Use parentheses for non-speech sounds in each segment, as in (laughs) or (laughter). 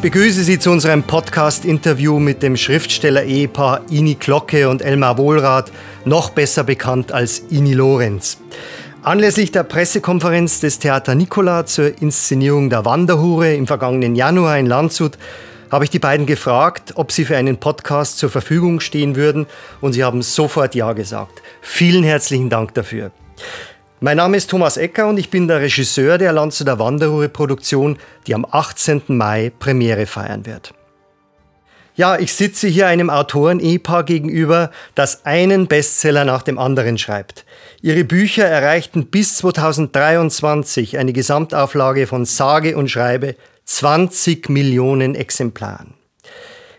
Ich begrüße Sie zu unserem Podcast-Interview mit dem Schriftsteller-Ehepaar Ini Glocke und Elmar Wohlrath, noch besser bekannt als Ini Lorenz. Anlässlich der Pressekonferenz des Theater Nicola zur Inszenierung der Wanderhure im vergangenen Januar in Landshut habe ich die beiden gefragt, ob sie für einen Podcast zur Verfügung stehen würden und sie haben sofort Ja gesagt. Vielen herzlichen Dank dafür. Mein Name ist Thomas Ecker und ich bin der Regisseur der Lanze der Wanderhure-Produktion, die am 18. Mai Premiere feiern wird. Ja, ich sitze hier einem Autoren-Ehepaar gegenüber, das einen Bestseller nach dem anderen schreibt. Ihre Bücher erreichten bis 2023 eine Gesamtauflage von sage und schreibe 20 Millionen Exemplaren.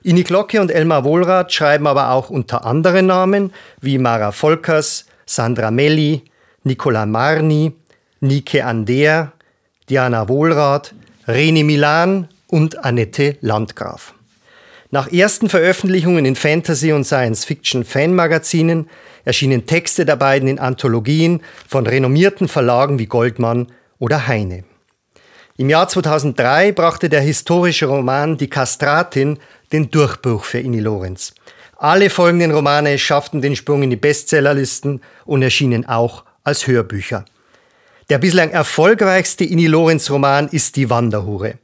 Ini Glocke und Elmar Wohlrath schreiben aber auch unter anderen Namen wie Mara Volkers, Sandra Melli, Nicola Marni, Nike Ander, Diana Wohlrath, Reni Milan und Annette Landgraf. Nach ersten Veröffentlichungen in Fantasy- und Science-Fiction-Fanmagazinen erschienen Texte der beiden in Anthologien von renommierten Verlagen wie Goldmann oder Heine. Im Jahr 2003 brachte der historische Roman Die Kastratin den Durchbruch für Inni Lorenz. Alle folgenden Romane schafften den Sprung in die Bestsellerlisten und erschienen auch als Hörbücher. Der bislang erfolgreichste Inni Lorenz-Roman ist Die Wanderhure.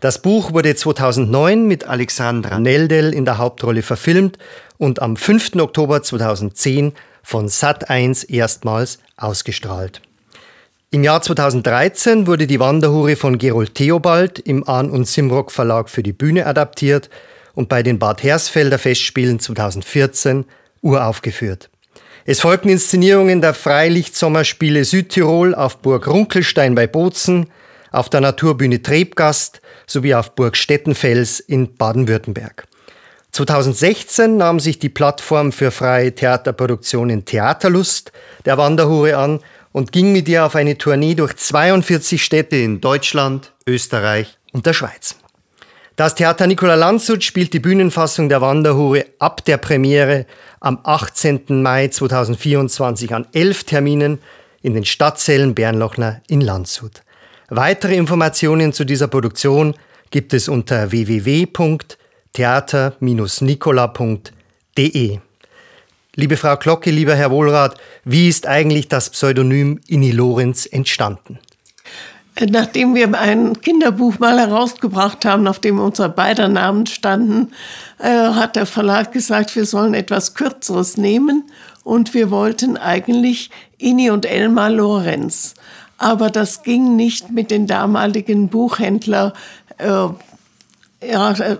Das Buch wurde 2009 mit Alexandra Neldel in der Hauptrolle verfilmt und am 5. Oktober 2010 von Sat1 erstmals ausgestrahlt. Im Jahr 2013 wurde Die Wanderhure von Gerold Theobald im Ahn- und Simrock Verlag für die Bühne adaptiert und bei den Bad Hersfelder Festspielen 2014 uraufgeführt. Es folgten Inszenierungen der Freilicht-Sommerspiele Südtirol auf Burg Runkelstein bei Bozen, auf der Naturbühne Trebgast sowie auf Burg Stettenfels in Baden-Württemberg. 2016 nahm sich die Plattform für freie Theaterproduktionen Theaterlust der Wanderhure an und ging mit ihr auf eine Tournee durch 42 Städte in Deutschland, Österreich und der Schweiz. Das Theater Nikola Landshut spielt die Bühnenfassung der Wanderhure ab der Premiere am 18. Mai 2024 an elf Terminen in den Stadtsälen Bernlochner in Landshut. Weitere Informationen zu dieser Produktion gibt es unter www.theater-nicola.de. Liebe Frau Glocke, lieber Herr Wohlrath, wie ist eigentlich das Pseudonym Inni Lorenz entstanden? Äh, nachdem wir ein Kinderbuch mal herausgebracht haben, auf dem unser beider Namen standen, äh, hat der Verlag gesagt, wir sollen etwas Kürzeres nehmen und wir wollten eigentlich Inni und Elmar Lorenz. Aber das ging nicht mit den damaligen Buchhändler. Äh, ja, äh,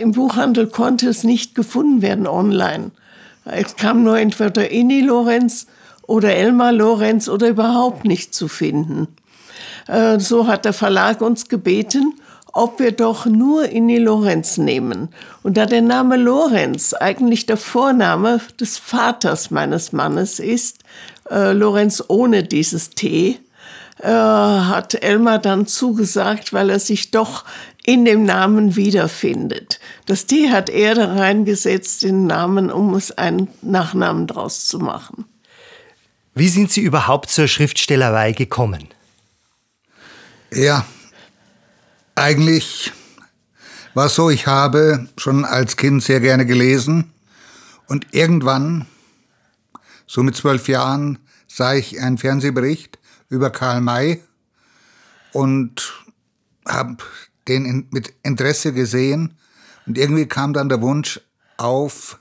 Im Buchhandel konnte es nicht gefunden werden online. Es kam nur entweder Inni Lorenz oder Elmar Lorenz oder überhaupt nicht zu finden. Äh, so hat der Verlag uns gebeten, ob wir doch nur Inni Lorenz nehmen. Und da der Name Lorenz eigentlich der Vorname des Vaters meines Mannes ist, äh, Lorenz ohne dieses T, äh, hat Elmar dann zugesagt, weil er sich doch in dem Namen wiederfindet. Das T hat er da reingesetzt den Namen, um es einen Nachnamen draus zu machen. Wie sind Sie überhaupt zur Schriftstellerei gekommen? Ja, eigentlich war es so, ich habe schon als Kind sehr gerne gelesen und irgendwann, so mit zwölf Jahren, sah ich einen Fernsehbericht über Karl May und habe den in, mit Interesse gesehen und irgendwie kam dann der Wunsch auf,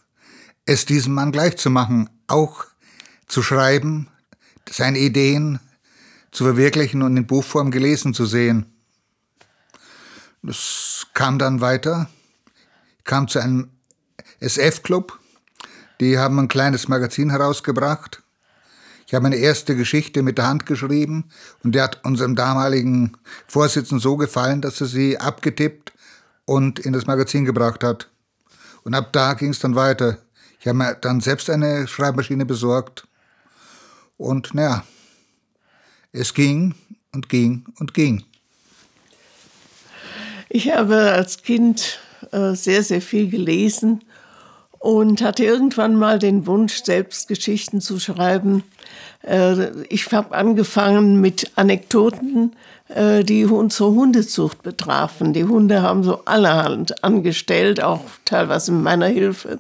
es diesem Mann gleich zu machen, auch zu schreiben, seine Ideen zu verwirklichen und in Buchform gelesen zu sehen. Das kam dann weiter, Ich kam zu einem SF-Club. Die haben ein kleines Magazin herausgebracht. Ich habe meine erste Geschichte mit der Hand geschrieben und die hat unserem damaligen Vorsitzenden so gefallen, dass er sie abgetippt und in das Magazin gebracht hat. Und ab da ging es dann weiter. Ich habe mir dann selbst eine Schreibmaschine besorgt. Und naja, es ging und ging und ging. Ich habe als Kind äh, sehr, sehr viel gelesen und hatte irgendwann mal den Wunsch, selbst Geschichten zu schreiben. Äh, ich habe angefangen mit Anekdoten, äh, die unsere Hundezucht betrafen. Die Hunde haben so allerhand angestellt, auch teilweise mit meiner Hilfe.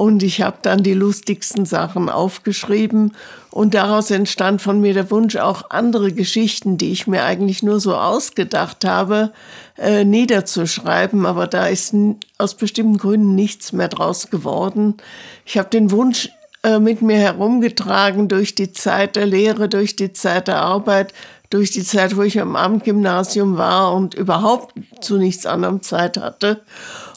Und ich habe dann die lustigsten Sachen aufgeschrieben. Und daraus entstand von mir der Wunsch, auch andere Geschichten, die ich mir eigentlich nur so ausgedacht habe, äh, niederzuschreiben. Aber da ist aus bestimmten Gründen nichts mehr draus geworden. Ich habe den Wunsch äh, mit mir herumgetragen durch die Zeit der Lehre, durch die Zeit der Arbeit, durch die Zeit, wo ich am Abendgymnasium war und überhaupt zu nichts anderem Zeit hatte.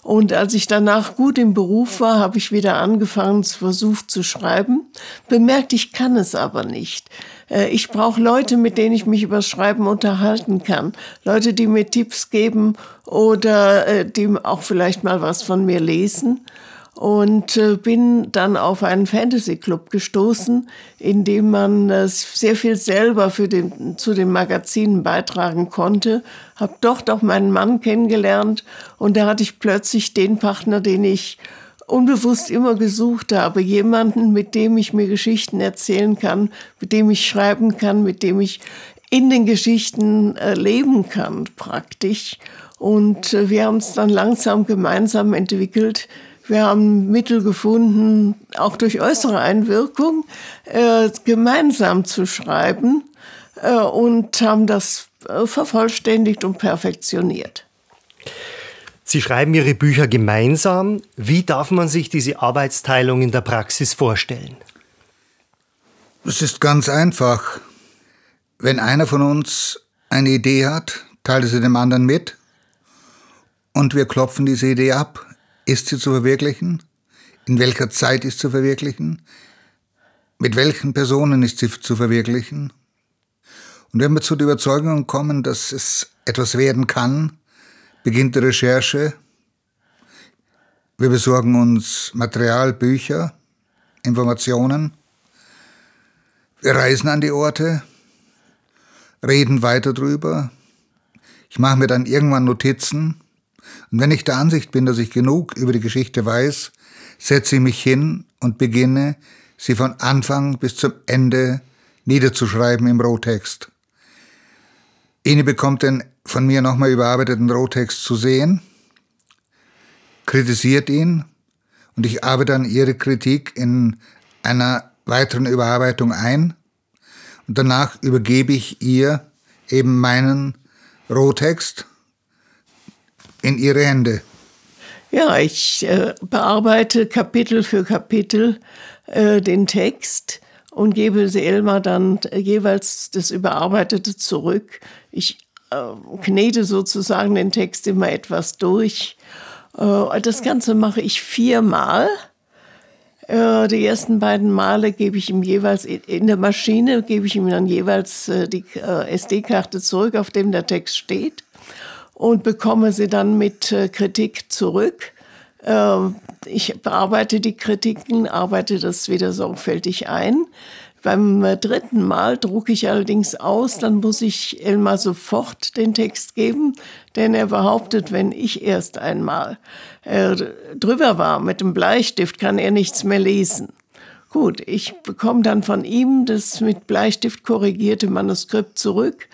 Und als ich danach gut im Beruf war, habe ich wieder angefangen, zu versucht zu schreiben, Bemerkt, ich kann es aber nicht. Äh, ich brauche Leute, mit denen ich mich über Schreiben unterhalten kann. Leute, die mir Tipps geben oder äh, die auch vielleicht mal was von mir lesen und äh, bin dann auf einen Fantasy Club gestoßen, in dem man äh, sehr viel selber für den, zu den Magazinen beitragen konnte. Hab dort auch meinen Mann kennengelernt und da hatte ich plötzlich den Partner, den ich unbewusst immer gesucht habe, jemanden, mit dem ich mir Geschichten erzählen kann, mit dem ich schreiben kann, mit dem ich in den Geschichten äh, leben kann praktisch. Und wir haben es dann langsam gemeinsam entwickelt, wir haben Mittel gefunden, auch durch äußere Einwirkung, äh, gemeinsam zu schreiben äh, und haben das äh, vervollständigt und perfektioniert. Sie schreiben Ihre Bücher gemeinsam. Wie darf man sich diese Arbeitsteilung in der Praxis vorstellen? Es ist ganz einfach. Wenn einer von uns eine Idee hat, teilt sie dem anderen mit und wir klopfen diese Idee ab ist sie zu verwirklichen? In welcher Zeit ist sie zu verwirklichen? Mit welchen Personen ist sie zu verwirklichen? Und wenn wir zu der Überzeugung kommen, dass es etwas werden kann, beginnt die Recherche. Wir besorgen uns Material, Bücher, Informationen. Wir reisen an die Orte, reden weiter drüber. Ich mache mir dann irgendwann Notizen und wenn ich der Ansicht bin, dass ich genug über die Geschichte weiß, setze ich mich hin und beginne, sie von Anfang bis zum Ende niederzuschreiben im Rohtext. Ine bekommt den von mir nochmal überarbeiteten Rohtext zu sehen, kritisiert ihn und ich arbeite an ihre Kritik in einer weiteren Überarbeitung ein und danach übergebe ich ihr eben meinen Rohtext in Ihre Hände? Ja, ich äh, bearbeite Kapitel für Kapitel äh, den Text und gebe Elmar dann äh, jeweils das Überarbeitete zurück. Ich äh, knete sozusagen den Text immer etwas durch. Äh, das Ganze mache ich viermal. Äh, die ersten beiden Male gebe ich ihm jeweils in der Maschine, gebe ich ihm dann jeweils die SD-Karte zurück, auf dem der Text steht und bekomme sie dann mit äh, Kritik zurück. Äh, ich bearbeite die Kritiken, arbeite das wieder sorgfältig ein. Beim äh, dritten Mal drucke ich allerdings aus, dann muss ich Elmar sofort den Text geben, denn er behauptet, wenn ich erst einmal äh, drüber war mit dem Bleistift, kann er nichts mehr lesen. Gut, ich bekomme dann von ihm das mit Bleistift korrigierte Manuskript zurück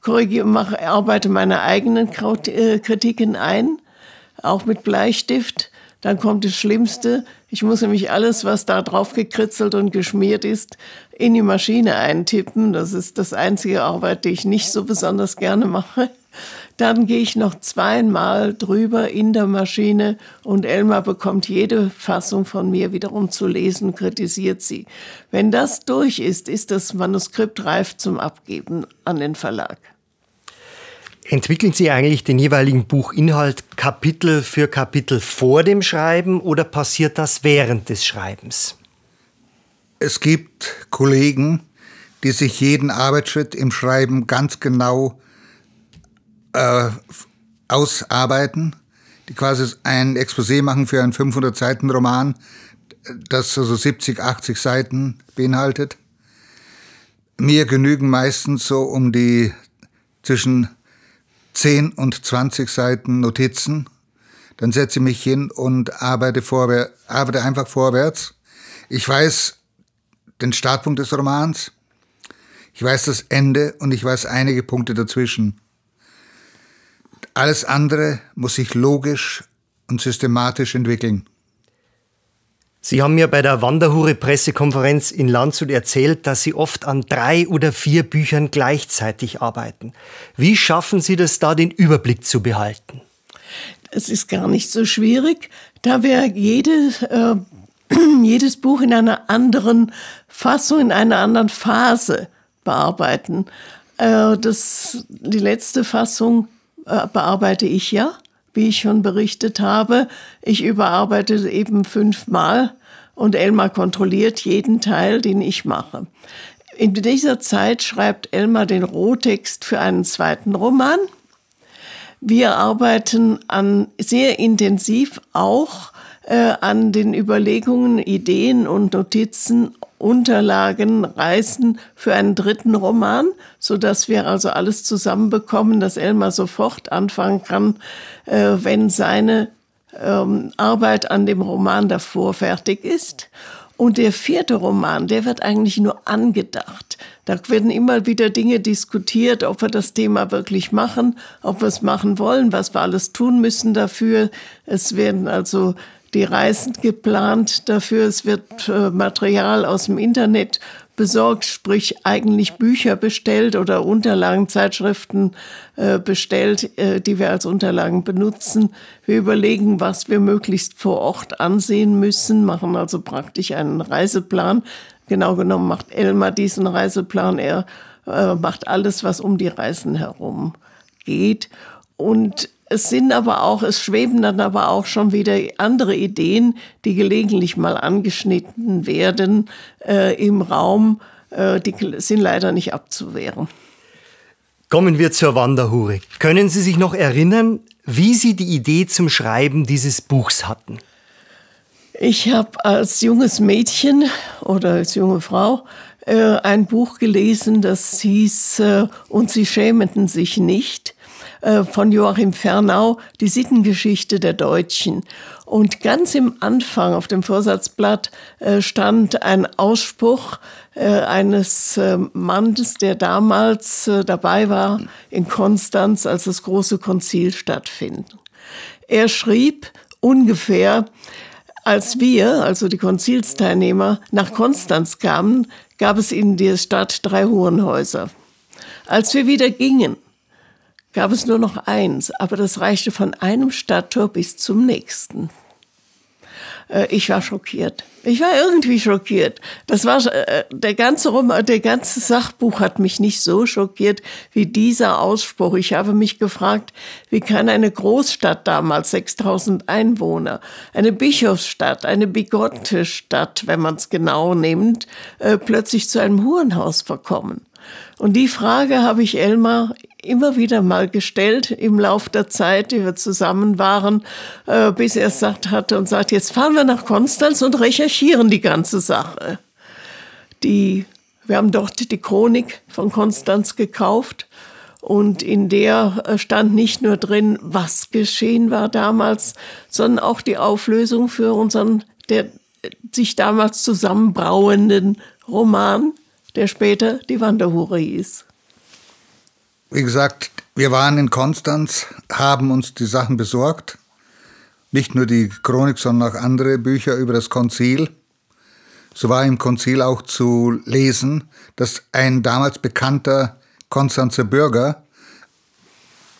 korrigiere, mache, arbeite meine eigenen äh, Kritiken ein, auch mit Bleistift. Dann kommt das Schlimmste. Ich muss nämlich alles, was da drauf gekritzelt und geschmiert ist, in die Maschine eintippen. Das ist das einzige Arbeit, die ich nicht so besonders gerne mache. Dann gehe ich noch zweimal drüber in der Maschine und Elmar bekommt jede Fassung von mir wiederum zu lesen, kritisiert sie. Wenn das durch ist, ist das Manuskript reif zum Abgeben an den Verlag. Entwickeln Sie eigentlich den jeweiligen Buchinhalt Kapitel für Kapitel vor dem Schreiben oder passiert das während des Schreibens? Es gibt Kollegen, die sich jeden Arbeitsschritt im Schreiben ganz genau äh, ausarbeiten, die quasi ein Exposé machen für einen 500-Seiten-Roman, das also 70, 80 Seiten beinhaltet. Mir genügen meistens so um die zwischen 10 und 20 Seiten Notizen. Dann setze ich mich hin und arbeite, vorwär arbeite einfach vorwärts. Ich weiß den Startpunkt des Romans, ich weiß das Ende und ich weiß einige Punkte dazwischen. Alles andere muss sich logisch und systematisch entwickeln. Sie haben mir bei der Wanderhure-Pressekonferenz in Landshut erzählt, dass Sie oft an drei oder vier Büchern gleichzeitig arbeiten. Wie schaffen Sie das da, den Überblick zu behalten? Es ist gar nicht so schwierig, da wir jede, äh, (clears throat) jedes Buch in einer anderen Fassung, in einer anderen Phase bearbeiten. Äh, das, die letzte Fassung äh, bearbeite ich ja, wie ich schon berichtet habe. Ich überarbeite eben fünfmal und Elmar kontrolliert jeden Teil, den ich mache. In dieser Zeit schreibt Elmar den Rohtext für einen zweiten Roman. Wir arbeiten an, sehr intensiv auch äh, an den Überlegungen, Ideen und Notizen Unterlagen reißen für einen dritten Roman, so dass wir also alles zusammenbekommen, dass Elmar sofort anfangen kann, äh, wenn seine ähm, Arbeit an dem Roman davor fertig ist. Und der vierte Roman, der wird eigentlich nur angedacht. Da werden immer wieder Dinge diskutiert, ob wir das Thema wirklich machen, ob wir es machen wollen, was wir alles tun müssen dafür. Es werden also die Reisen geplant dafür. Es wird äh, Material aus dem Internet besorgt, sprich eigentlich Bücher bestellt oder Unterlagenzeitschriften äh, bestellt, äh, die wir als Unterlagen benutzen. Wir überlegen, was wir möglichst vor Ort ansehen müssen, machen also praktisch einen Reiseplan. Genau genommen macht Elmar diesen Reiseplan. Er äh, macht alles, was um die Reisen herum geht. Und es sind aber auch, es schweben dann aber auch schon wieder andere Ideen, die gelegentlich mal angeschnitten werden äh, im Raum. Äh, die sind leider nicht abzuwehren. Kommen wir zur Wanderhure. Können Sie sich noch erinnern, wie Sie die Idee zum Schreiben dieses Buchs hatten? Ich habe als junges Mädchen oder als junge Frau äh, ein Buch gelesen, das hieß äh, Und sie schämenden sich nicht äh, von Joachim Fernau, die Sittengeschichte der Deutschen. Und ganz im Anfang auf dem Vorsatzblatt äh, stand ein Ausspruch äh, eines ähm, Mannes, der damals dabei war in Konstanz, als das große Konzil stattfand. Er schrieb ungefähr, als wir, also die Konzilsteilnehmer, nach Konstanz kamen, gab es in der Stadt drei Hohenhäuser. Als wir wieder gingen, gab es nur noch eins, aber das reichte von einem Stadttor bis zum nächsten. Äh, ich war schockiert. Ich war irgendwie schockiert. Das war äh, der ganze Roman, der ganze Sachbuch hat mich nicht so schockiert wie dieser Ausspruch. Ich habe mich gefragt, wie kann eine Großstadt damals 6000 Einwohner, eine Bischofsstadt, eine bigotte Stadt, wenn man es genau nimmt, äh, plötzlich zu einem Hurenhaus verkommen? Und die Frage habe ich Elmar immer wieder mal gestellt im Lauf der Zeit, die wir zusammen waren, äh, bis er es satt hatte und sagt, jetzt fahren wir nach Konstanz und recherchieren die ganze Sache. Die, wir haben dort die Chronik von Konstanz gekauft und in der äh, stand nicht nur drin, was geschehen war damals, sondern auch die Auflösung für unseren, der sich damals zusammenbrauenden Roman, der später die Wanderhure hieß. Wie gesagt, wir waren in Konstanz, haben uns die Sachen besorgt. Nicht nur die Chronik, sondern auch andere Bücher über das Konzil. So war im Konzil auch zu lesen, dass ein damals bekannter Konstanzer Bürger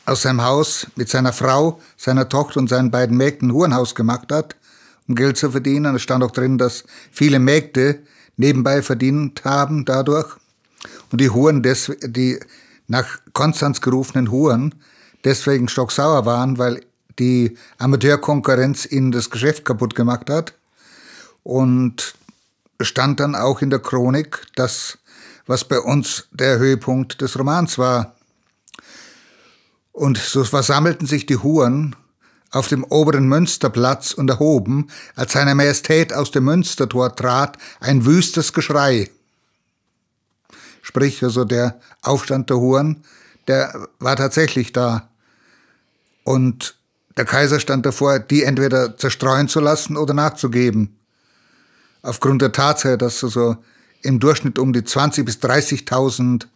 aus seinem Haus mit seiner Frau, seiner Tochter und seinen beiden Mägden ein Hurenhaus gemacht hat, um Geld zu verdienen. Und es stand auch drin, dass viele Mägde nebenbei verdient haben dadurch und die Huren des, die nach Konstanz gerufenen Huren deswegen stocksauer waren, weil die Amateurkonkurrenz ihnen das Geschäft kaputt gemacht hat. Und stand dann auch in der Chronik, das, was bei uns der Höhepunkt des Romans war. Und so versammelten sich die Huren auf dem oberen Münsterplatz und erhoben, als seine Majestät aus dem Münstertor trat, ein wüstes Geschrei sprich also der Aufstand der Huren, der war tatsächlich da. Und der Kaiser stand davor, die entweder zerstreuen zu lassen oder nachzugeben. Aufgrund der Tatsache, dass also im Durchschnitt um die 20.000 bis 30.000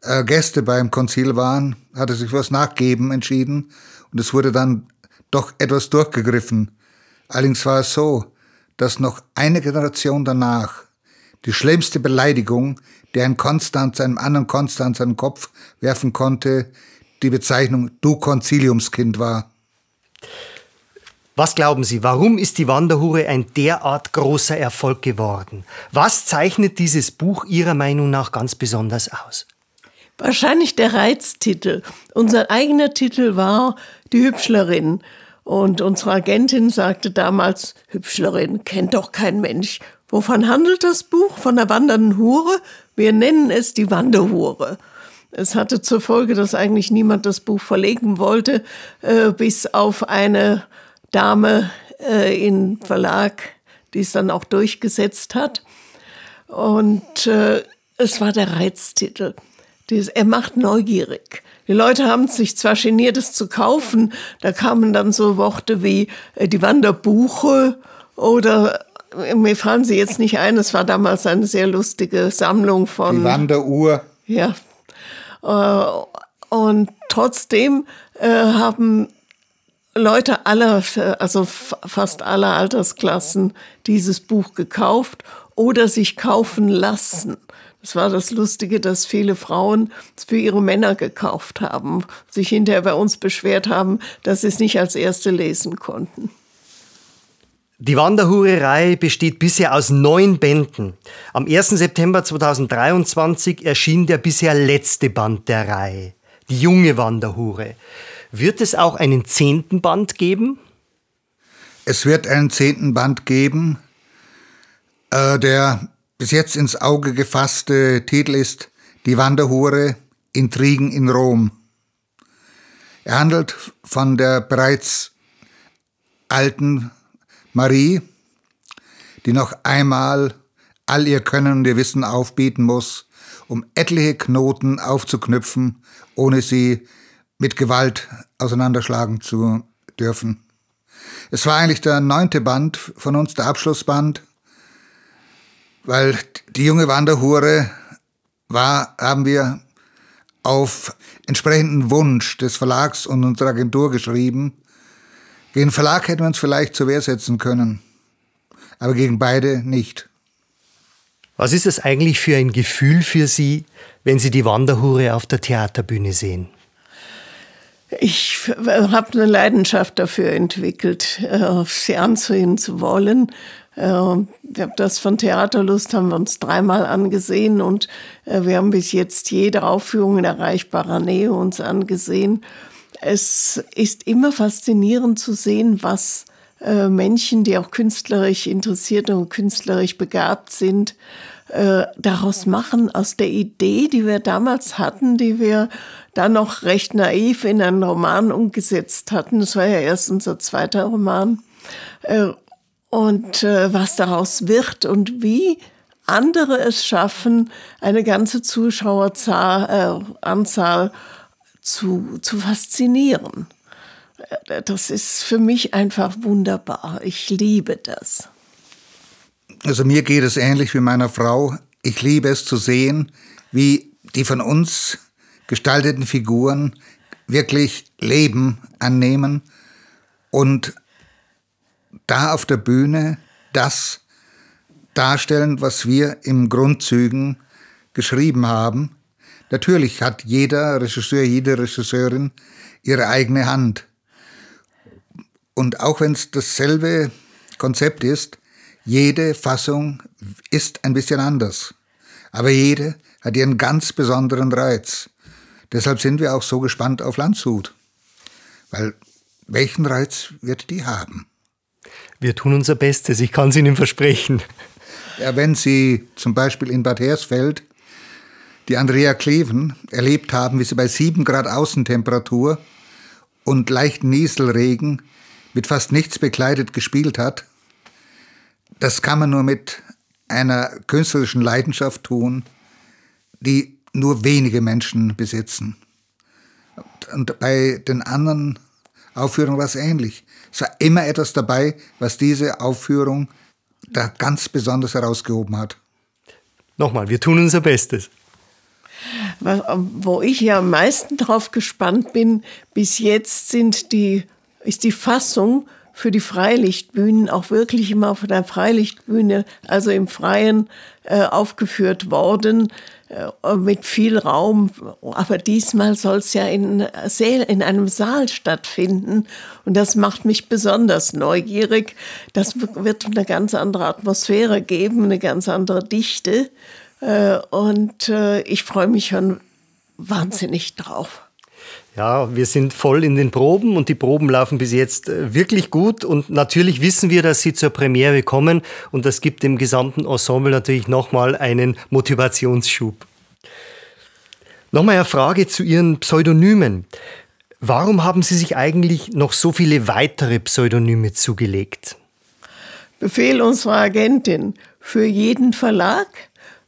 äh, Gäste beim Konzil waren, hat er sich für das Nachgeben entschieden und es wurde dann doch etwas durchgegriffen. Allerdings war es so, dass noch eine Generation danach die schlimmste Beleidigung, deren Konstanz einem anderen Konstanz an den Kopf werfen konnte, die Bezeichnung Du Konziliumskind war. Was glauben Sie, warum ist die Wanderhure ein derart großer Erfolg geworden? Was zeichnet dieses Buch Ihrer Meinung nach ganz besonders aus? Wahrscheinlich der Reiztitel. Unser eigener Titel war Die Hübschlerin. Und unsere Agentin sagte damals, Hübschlerin kennt doch kein Mensch. Wovon handelt das Buch? Von der wandernden Hure? Wir nennen es die Wanderhure. Es hatte zur Folge, dass eigentlich niemand das Buch verlegen wollte, äh, bis auf eine Dame äh, im Verlag, die es dann auch durchgesetzt hat. Und äh, es war der Reiztitel. Dies, er macht neugierig. Die Leute haben sich zwar geniert, es zu kaufen, da kamen dann so Worte wie äh, die Wanderbuche oder mir fallen sie jetzt nicht ein, es war damals eine sehr lustige Sammlung von. Die Wanderuhr. Ja. Äh, und trotzdem äh, haben Leute aller, also fast aller Altersklassen dieses Buch gekauft oder sich kaufen lassen. Es war das Lustige, dass viele Frauen es für ihre Männer gekauft haben, sich hinterher bei uns beschwert haben, dass sie es nicht als erste lesen konnten. Die Wanderhure-Reihe besteht bisher aus neun Bänden. Am 1. September 2023 erschien der bisher letzte Band der Reihe, die junge Wanderhure. Wird es auch einen zehnten Band geben? Es wird einen zehnten Band geben. Äh, der bis jetzt ins Auge gefasste Titel ist Die Wanderhure, Intrigen in Rom. Er handelt von der bereits alten Marie, die noch einmal all ihr Können und ihr Wissen aufbieten muss, um etliche Knoten aufzuknüpfen, ohne sie mit Gewalt auseinanderschlagen zu dürfen. Es war eigentlich der neunte Band von uns, der Abschlussband, weil die junge Wanderhure war, haben wir auf entsprechenden Wunsch des Verlags und unserer Agentur geschrieben gegen Verlag hätten wir uns vielleicht zur Wehr setzen können, aber gegen beide nicht. Was ist das eigentlich für ein Gefühl für Sie, wenn Sie die Wanderhure auf der Theaterbühne sehen? Ich habe eine Leidenschaft dafür entwickelt, sie äh, anzusehen zu wollen. Äh, ich habe das von Theaterlust haben wir uns dreimal angesehen und äh, wir haben bis jetzt jede Aufführung in erreichbarer Nähe uns angesehen es ist immer faszinierend zu sehen, was äh, Menschen, die auch künstlerisch interessiert und künstlerisch begabt sind, äh, daraus machen, aus der Idee, die wir damals hatten, die wir dann noch recht naiv in einen Roman umgesetzt hatten. Das war ja erst unser zweiter Roman. Äh, und äh, was daraus wird und wie andere es schaffen, eine ganze Zuschaueranzahl äh, zu, zu faszinieren. Äh, das ist für mich einfach wunderbar. Ich liebe das. Also mir geht es ähnlich wie meiner Frau. Ich liebe es zu sehen, wie die von uns gestalteten Figuren wirklich Leben annehmen und da auf der Bühne das darstellen, was wir im Grundzügen geschrieben haben. Natürlich hat jeder Regisseur, jede Regisseurin ihre eigene Hand. Und auch wenn es dasselbe Konzept ist, jede Fassung ist ein bisschen anders. Aber jede hat ihren ganz besonderen Reiz. Deshalb sind wir auch so gespannt auf Landshut. Weil welchen Reiz wird die haben? Wir tun unser Bestes, ich kann es Ihnen versprechen. Ja, wenn Sie zum Beispiel in Bad Hersfeld die Andrea Kleven erlebt haben, wie sie bei 7 Grad Außentemperatur und leichten Nieselregen mit fast nichts bekleidet gespielt hat, das kann man nur mit einer künstlerischen Leidenschaft tun, die nur wenige Menschen besitzen. Und bei den anderen Aufführungen war es ähnlich. Es war immer etwas dabei, was diese Aufführung da ganz besonders herausgehoben hat. Nochmal, wir tun unser Bestes wo ich ja am meisten drauf gespannt bin, bis jetzt sind die, ist die Fassung für die Freilichtbühnen auch wirklich immer von der Freilichtbühne, also im Freien äh, aufgeführt worden, äh, mit viel Raum. Aber diesmal soll es ja in, in einem Saal stattfinden. Und das macht mich besonders neugierig. Das wird eine ganz andere Atmosphäre geben, eine ganz andere Dichte. Äh, und äh, ich freue mich schon wahnsinnig drauf. Ja, wir sind voll in den Proben und die Proben laufen bis jetzt äh, wirklich gut. Und natürlich wissen wir, dass sie zur Premiere kommen und das gibt dem gesamten Ensemble natürlich nochmal einen Motivationsschub. Nochmal eine Frage zu Ihren Pseudonymen. Warum haben Sie sich eigentlich noch so viele weitere Pseudonyme zugelegt? Befehl unserer Agentin für jeden Verlag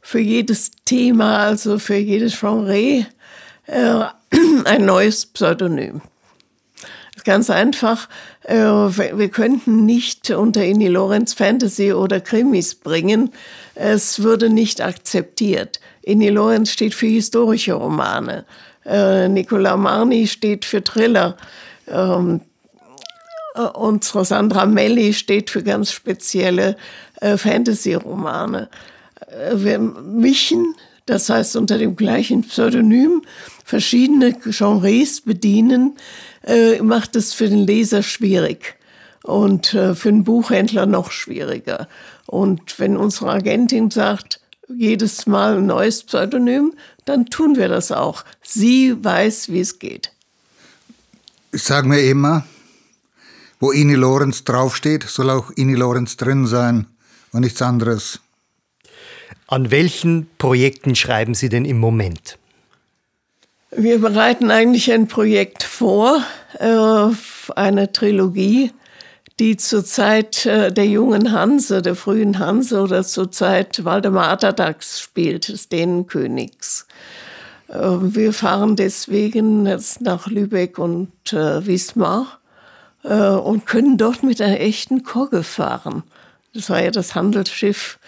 für jedes Thema, also für jedes Genre, äh, (clears throat) ein neues Pseudonym. Ganz einfach, äh, wir könnten nicht unter Inni Lorenz Fantasy oder Krimis bringen. Es würde nicht akzeptiert. Inni Lorenz steht für historische Romane. Äh, Nicola Marni steht für Thriller. Ähm, äh, unsere Sandra Melli steht für ganz spezielle äh, Fantasy-Romane. Äh, wir mischen, das heißt unter dem gleichen Pseudonym, verschiedene Genres bedienen, äh, macht es für den Leser schwierig und äh, für den Buchhändler noch schwieriger. Und wenn unsere Agentin sagt, jedes Mal ein neues Pseudonym, dann tun wir das auch. Sie weiß, wie es geht. Ich sage mir immer, wo Ini Lorenz draufsteht, soll auch Ini Lorenz drin sein und nichts anderes. An welchen Projekten schreiben Sie denn im Moment? Wir bereiten eigentlich ein Projekt vor, äh, eine Trilogie, die zur Zeit äh, der jungen Hanse, der frühen Hanse oder zur Zeit Waldemar Atterdags spielt, des Dänenkönigs. Äh, wir fahren deswegen jetzt nach Lübeck und Wismar und können dort mit einer echten Kogge fahren. Das war ja das Handelsschiff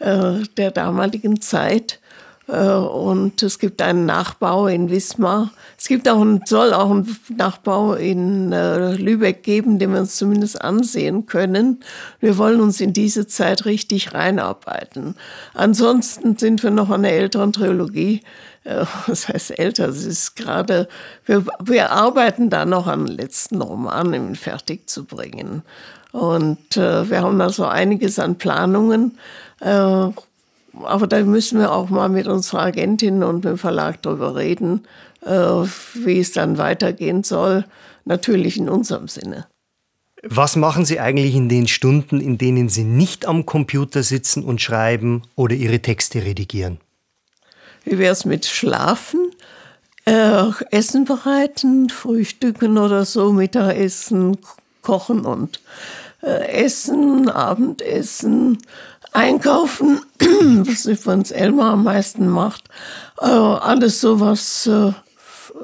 äh, der damaligen Zeit. Äh, und es gibt einen Nachbau in Wismar. Es gibt auch und soll auch einen Nachbau in äh, Lübeck geben, den wir uns zumindest ansehen können. Wir wollen uns in diese Zeit richtig reinarbeiten. Ansonsten sind wir noch an der älteren Trilogie. (laughs) Das heißt älter, es ist gerade, wir, wir arbeiten da noch an den letzten Roman, ihn fertig zu bringen. Und wir haben da so einiges an Planungen. Äh, aber da müssen wir auch mal mit unserer Agentin und dem Verlag darüber reden, äh, wie es dann weitergehen soll. Natürlich in unserem Sinne. Was machen Sie eigentlich in den Stunden, in denen Sie nicht am Computer sitzen und schreiben oder Ihre Texte redigieren? Wie wäre es mit Schlafen, äh, Essen bereiten, Frühstücken oder so, Mittagessen, Kochen und äh, Essen, Abendessen, einkaufen, (clears throat) was übrigens Elmar am meisten macht. Äh, alles sowas, äh,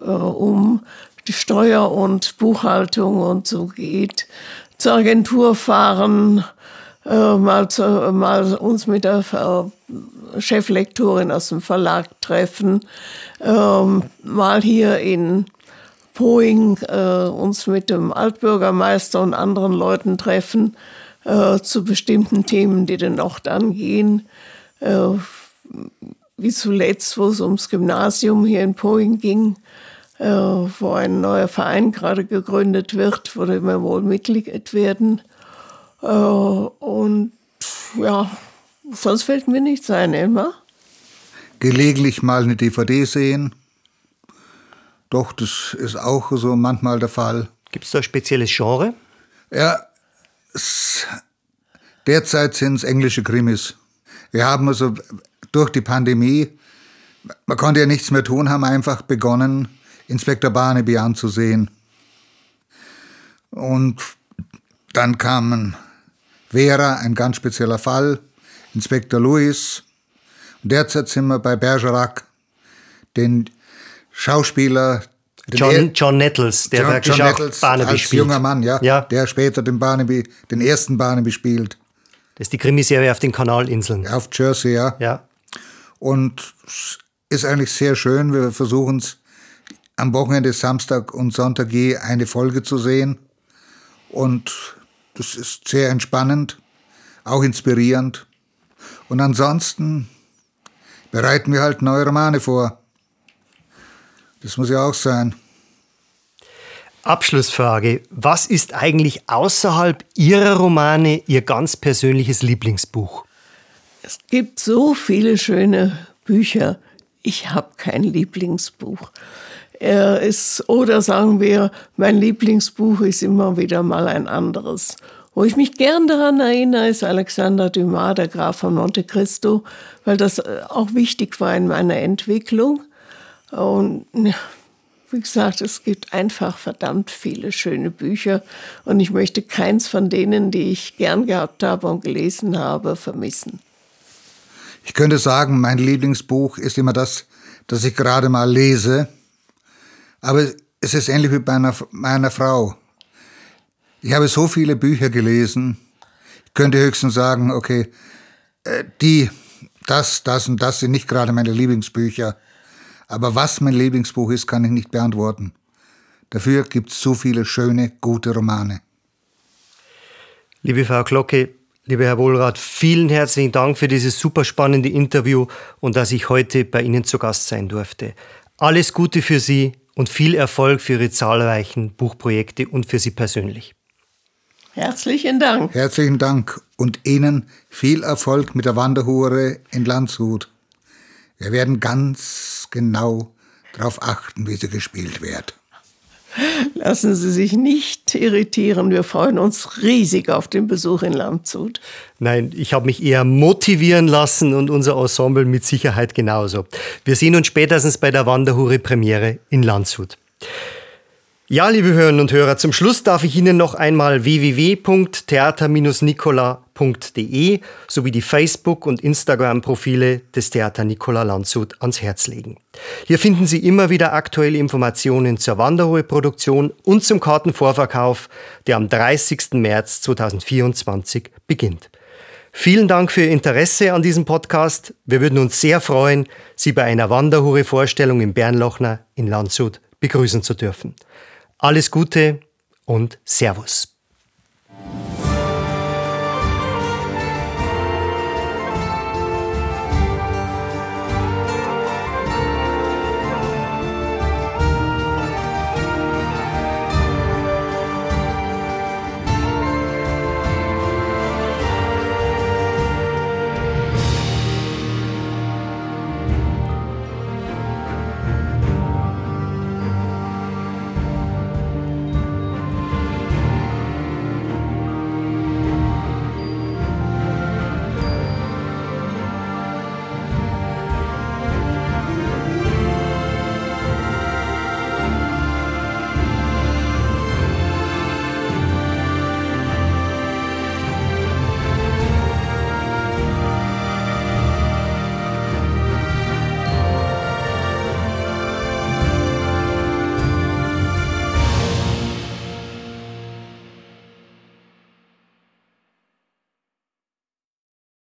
äh, um die Steuer und Buchhaltung und so geht. Zur Agentur fahren, äh, mal, zu, mal, uns mit der äh, Cheflektorin aus dem Verlag treffen, ähm, mal hier in Poing äh, uns mit dem Altbürgermeister und anderen Leuten treffen äh, zu bestimmten Themen, die den Ort angehen. Äh, wie zuletzt, wo es ums Gymnasium hier in Poing ging, äh, wo ein neuer Verein gerade gegründet wird, wo wir wohl Mitglied werden. Äh, und ja, sonst fällt mir nichts ein, Emma. Gelegentlich mal eine DVD sehen. Doch, das ist auch so manchmal der Fall. Gibt es da ein spezielles Genre? Ja, derzeit sind es englische Krimis. Wir haben also durch die Pandemie, man konnte ja nichts mehr tun, haben einfach begonnen, Inspektor Barnaby anzusehen. Und dann kamen Vera, ein ganz spezieller Fall, Inspektor Lewis. Und derzeit sind wir bei Bergerac, den Schauspieler, John, John Nettles, der John, wirklich John auch Nettles Barnaby als spielt. junger Mann, ja, ja. Der später den Barnaby, den ersten Barnaby spielt. Das ist die Krimiserie auf den Kanalinseln. Auf Jersey, ja. Ja. Und es ist eigentlich sehr schön. Wir versuchen es am Wochenende, Samstag und Sonntag je eine Folge zu sehen. Und das ist sehr entspannend, auch inspirierend. Und ansonsten bereiten wir halt neue Romane vor. Das muss ja auch sein. Abschlussfrage. Was ist eigentlich außerhalb Ihrer Romane Ihr ganz persönliches Lieblingsbuch? Es gibt so viele schöne Bücher. Ich habe kein Lieblingsbuch. Er ist, oder sagen wir, mein Lieblingsbuch ist immer wieder mal ein anderes. Wo ich mich gern daran erinnere, ist Alexander Dumas, der Graf von Monte Cristo, weil das äh, auch wichtig war in meiner Entwicklung. Und ja, wie gesagt, es gibt einfach verdammt viele schöne Bücher und ich möchte keins von denen, die ich gern gehabt habe und gelesen habe, vermissen. Ich könnte sagen, mein Lieblingsbuch ist immer das, das ich gerade mal lese, aber es ist ähnlich wie bei meiner, meiner Frau. Ich habe so viele Bücher gelesen, ich könnte höchstens sagen, okay, äh, die, das, das und das sind nicht gerade meine Lieblingsbücher. Aber was mein Lieblingsbuch ist, kann ich nicht beantworten. Dafür gibt es so viele schöne, gute Romane. Liebe Frau Glocke, lieber Herr Wohlrath, vielen herzlichen Dank für dieses super spannende Interview und dass ich heute bei Ihnen zu Gast sein durfte. Alles Gute für Sie und viel Erfolg für Ihre zahlreichen Buchprojekte und für Sie persönlich. Herzlichen Dank. Herzlichen Dank und Ihnen viel Erfolg mit der Wanderhure in Landshut. Wir werden ganz genau darauf achten, wie sie gespielt wird. Lassen Sie sich nicht irritieren. Wir freuen uns riesig auf den Besuch in Landshut. Nein, ich habe mich eher motivieren lassen und unser Ensemble mit Sicherheit genauso. Wir sehen uns spätestens bei der Wanderhure-Premiere in Landshut. Ja, liebe Hörerinnen und Hörer, zum Schluss darf ich Ihnen noch einmal wwwtheater nicolade sowie die Facebook- und Instagram-Profile des Theater Nikola Landshut ans Herz legen. Hier finden Sie immer wieder aktuelle Informationen zur Wanderruhe-Produktion und zum Kartenvorverkauf, der am 30. März 2024 beginnt. Vielen Dank für Ihr Interesse an diesem Podcast. Wir würden uns sehr freuen, Sie bei einer Wanderhure-Vorstellung im Bernlochner in Landshut begrüßen zu dürfen. Alles Gute und Servus.